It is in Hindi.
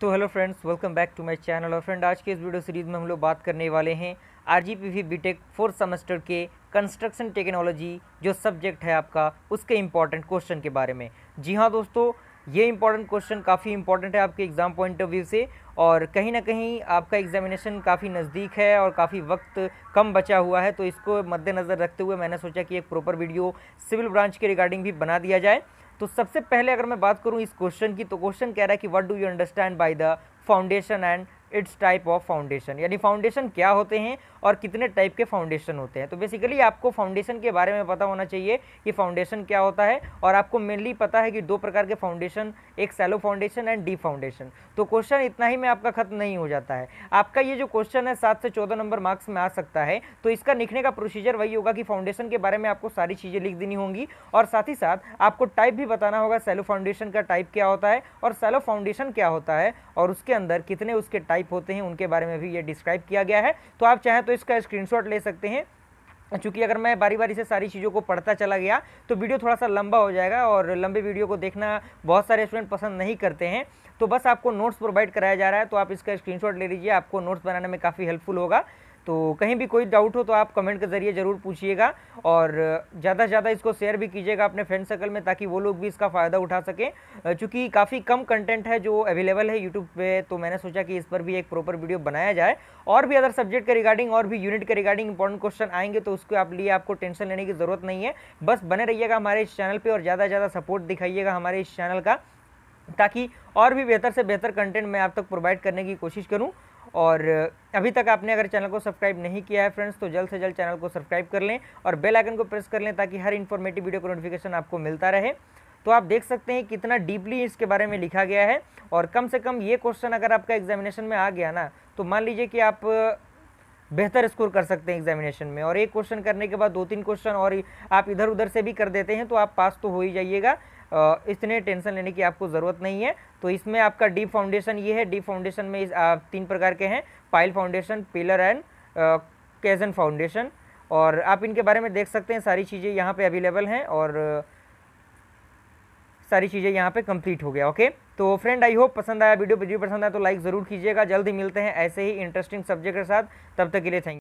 तो hello friends welcome back to my channel और फ्रेंड आज के इस वीडियो सीरीज़ में हम लोग बात करने वाले हैं R G P V B tech fourth semester के कंस्ट्रक्शन टेक्नोलॉजी जो सब्जेक्ट है आपका उसके इम्पॉर्टेंट क्वेश्चन के बारे में जी हाँ दोस्तों ये इंपॉर्टेंट क्वेश्चन काफ़ी इंपॉर्टेंट है आपके एग्ज़ाम पॉइंट ऑफ व्यू से और कहीं ना कहीं आपका एग्जामिनेशन काफ़ी नज़दीक है और काफ़ी वक्त कम बचा हुआ है तो इसको मद्देनज़र रखते हुए मैंने सोचा कि एक प्रॉपर वीडियो सिविल ब्रांच के रिगार्डिंग भी बना दिया जाए तो सबसे पहले अगर मैं बात करूँ इस क्वेश्चन की तो क्वेश्चन कह रहा है कि what do you understand by the foundation and its type of foundation यानी फाउंडेशन क्या होते हैं और कितने टाइप के फाउंडेशन होते हैं तो बेसिकली आपको फाउंडेशन के बारे में पता होना चाहिए कि फाउंडेशन क्या होता है और आपको मेनली पता है कि दो प्रकार के फाउंडेशन एक shallow foundation and deep foundation तो क्वेश्चन इतना ही में आपका खत्म नहीं हो जाता है आपका ये जो क्वेश्चन है सात से चौदह नंबर मार्क्स में आ सकता है तो इसका लिखने का प्रोसीजर वही होगा कि फाउंडेशन के बारे में आपको सारी चीज़ें लिख देनी होंगी और साथ ही साथ आपको टाइप भी बताना होगा सैलो फाउंडेशन का टाइप क्या होता है और सैलो फाउंडेशन क्या होता है और उसके अंदर कितने उसके टाइप टाइप होते हैं उनके बारे में भी ये डिस्क्राइब किया गया है तो आप चाहें तो इसका स्क्रीनशॉट ले सकते हैं चूंकि अगर मैं बारी बारी से सारी चीज़ों को पढ़ता चला गया तो वीडियो थोड़ा सा लंबा हो जाएगा और लंबे वीडियो को देखना बहुत सारे स्टूडेंट पसंद नहीं करते हैं तो बस आपको नोट्स प्रोवाइड कराया जा रहा है तो आप इसका स्क्रीनशॉट ले लीजिए आपको नोट्स बनाने में काफ़ी हेल्पफुल होगा तो कहीं भी कोई डाउट हो तो आप कमेंट के ज़रिए ज़रूर पूछिएगा और ज़्यादा से ज़्यादा इसको शेयर भी कीजिएगा अपने फ्रेंड सर्कल में ताकि वो लोग भी इसका फ़ायदा उठा सकें चूँकि काफ़ी कम कंटेंट है जो अवेलेबल है यूट्यूब पे तो मैंने सोचा कि इस पर भी एक प्रॉपर वीडियो बनाया जाए और भी अदर सब्जेक्ट के रिगार्डिंग और भी यूनिट के रिगार्डिंग इंपॉर्टेंट क्वेश्चन आएंगे तो उसके आप लिए आपको टेंशन लेने की ज़रूरत नहीं है बस बने रहिएगा हमारे इस चैनल पर और ज़्यादा से ज़्यादा सपोर्ट दिखाइएगा हमारे इस चैनल का ताकि और भी बेहतर से बेहतर कंटेंट मैं आप तक प्रोवाइड करने की कोशिश करूँ और अभी तक आपने अगर चैनल को सब्सक्राइब नहीं किया है फ्रेंड्स तो जल्द से जल्द चैनल को सब्सक्राइब कर लें और बेल आइकन को प्रेस कर लें ताकि हर इन्फॉर्मेटिव वीडियो का नोटिफिकेशन आपको मिलता रहे तो आप देख सकते हैं कितना डीपली इसके बारे में लिखा गया है और कम से कम ये क्वेश्चन अगर आपका एग्जामिनेशन में आ गया ना तो मान लीजिए कि आप बेहतर स्कोर कर सकते हैं एग्जामिनेशन में और एक क्वेश्चन करने के बाद दो तीन क्वेश्चन और आप इधर उधर से भी कर देते हैं तो आप पास तो हो ही जाइएगा इतने टेंशन लेने की आपको ज़रूरत नहीं है तो इसमें आपका डीप फाउंडेशन ये है डीप फाउंडेशन में इस आ, तीन प्रकार के हैं pile foundation pillar and caisson foundation और आप इनके बारे में देख सकते हैं सारी चीज़ें यहाँ पे अवेलेबल हैं और सारी चीज़ें यहाँ पे कंप्लीट हो गया ओके तो फ्रेंड आई होप पसंद आया वीडियो वीडियो पसंद आया तो लाइक ज़रूर कीजिएगा जल्द ही मिलते हैं ऐसे ही इंटरेस्टिंग सब्जेक्ट के साथ तब तक के लिए थैंक